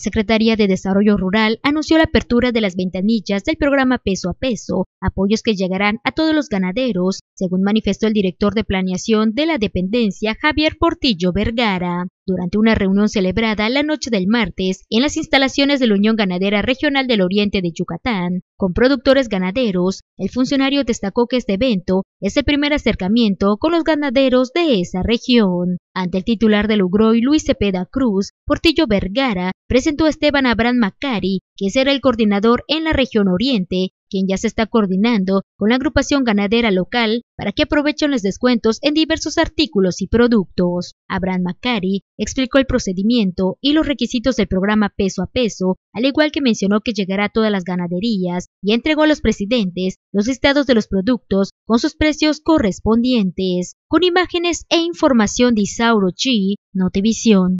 Secretaría de Desarrollo Rural anunció la apertura de las ventanillas del programa Peso a Peso apoyos que llegarán a todos los ganaderos, según manifestó el director de planeación de la dependencia, Javier Portillo Vergara, durante una reunión celebrada la noche del martes en las instalaciones de la Unión Ganadera Regional del Oriente de Yucatán, con productores ganaderos. El funcionario destacó que este evento es el primer acercamiento con los ganaderos de esa región. Ante el titular del Lugroy Luis Cepeda Cruz, Portillo Vergara presentó a Esteban Abraham Macari, que será el coordinador en la región oriente, quien ya se está coordinando con la agrupación ganadera local para que aprovechen los descuentos en diversos artículos y productos. Abraham Macari explicó el procedimiento y los requisitos del programa peso a peso, al igual que mencionó que llegará a todas las ganaderías y entregó a los presidentes los listados de los productos con sus precios correspondientes, con imágenes e información de Isauro Chi, Notivisión.